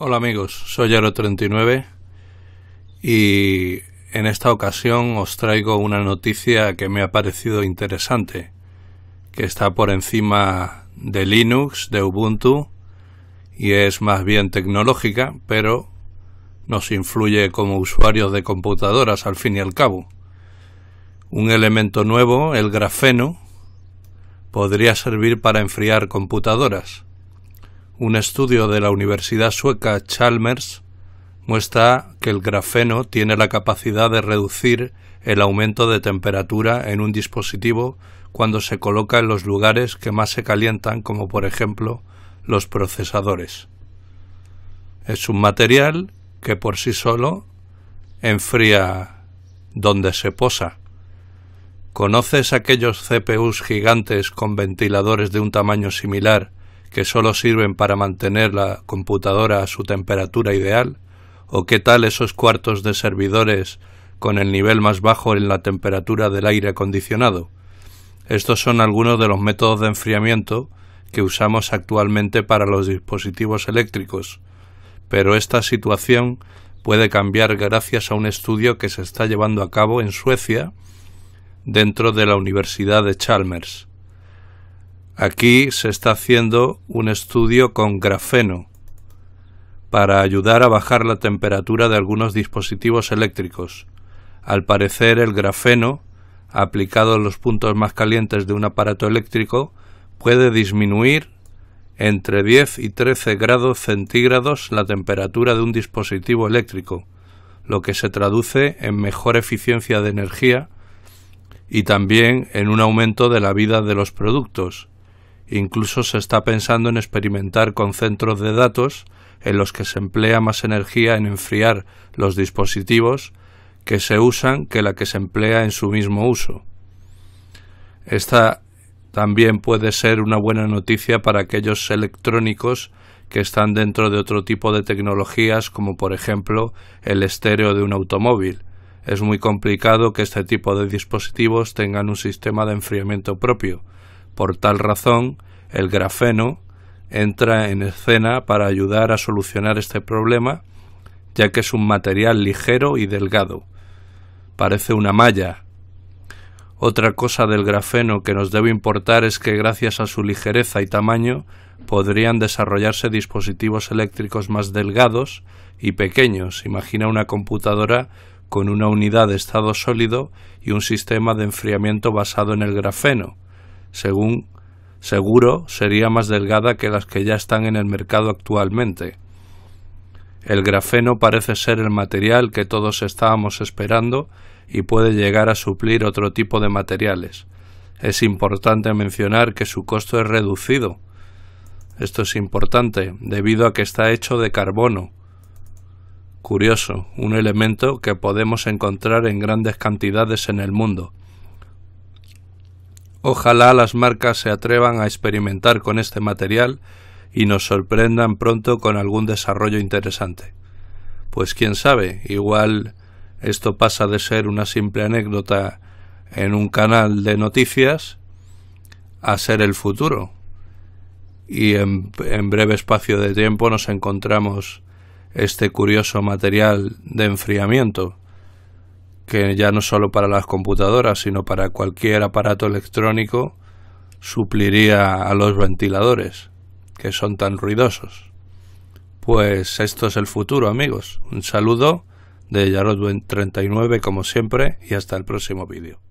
Hola amigos, soy aero 39 y en esta ocasión os traigo una noticia que me ha parecido interesante, que está por encima de Linux, de Ubuntu, y es más bien tecnológica, pero nos influye como usuarios de computadoras al fin y al cabo. Un elemento nuevo, el grafeno, podría servir para enfriar computadoras. Un estudio de la Universidad Sueca Chalmers muestra que el grafeno tiene la capacidad de reducir el aumento de temperatura en un dispositivo cuando se coloca en los lugares que más se calientan, como por ejemplo los procesadores. Es un material que por sí solo enfría donde se posa. ¿Conoces aquellos CPUs gigantes con ventiladores de un tamaño similar que solo sirven para mantener la computadora a su temperatura ideal? ¿O qué tal esos cuartos de servidores con el nivel más bajo en la temperatura del aire acondicionado? Estos son algunos de los métodos de enfriamiento que usamos actualmente para los dispositivos eléctricos, pero esta situación puede cambiar gracias a un estudio que se está llevando a cabo en Suecia dentro de la Universidad de Chalmers. Aquí se está haciendo un estudio con grafeno para ayudar a bajar la temperatura de algunos dispositivos eléctricos. Al parecer el grafeno, aplicado en los puntos más calientes de un aparato eléctrico, puede disminuir entre 10 y 13 grados centígrados la temperatura de un dispositivo eléctrico, lo que se traduce en mejor eficiencia de energía y también en un aumento de la vida de los productos Incluso se está pensando en experimentar con centros de datos en los que se emplea más energía en enfriar los dispositivos que se usan que la que se emplea en su mismo uso. Esta también puede ser una buena noticia para aquellos electrónicos que están dentro de otro tipo de tecnologías como por ejemplo el estéreo de un automóvil. Es muy complicado que este tipo de dispositivos tengan un sistema de enfriamiento propio, por tal razón, el grafeno entra en escena para ayudar a solucionar este problema, ya que es un material ligero y delgado. Parece una malla. Otra cosa del grafeno que nos debe importar es que gracias a su ligereza y tamaño podrían desarrollarse dispositivos eléctricos más delgados y pequeños. Imagina una computadora con una unidad de estado sólido y un sistema de enfriamiento basado en el grafeno según seguro sería más delgada que las que ya están en el mercado actualmente. El grafeno parece ser el material que todos estábamos esperando y puede llegar a suplir otro tipo de materiales. Es importante mencionar que su costo es reducido. Esto es importante debido a que está hecho de carbono. Curioso, un elemento que podemos encontrar en grandes cantidades en el mundo. Ojalá las marcas se atrevan a experimentar con este material y nos sorprendan pronto con algún desarrollo interesante. Pues quién sabe, igual esto pasa de ser una simple anécdota en un canal de noticias a ser el futuro. Y en, breve espacio de tiempo nos encontramos este curioso material de enfriamiento que ya no solo para las computadoras, sino para cualquier aparato electrónico, supliría a los ventiladores, que son tan ruidosos. Pues esto es el futuro, amigos. Un saludo de Yarot39 como siempre y hasta el próximo vídeo.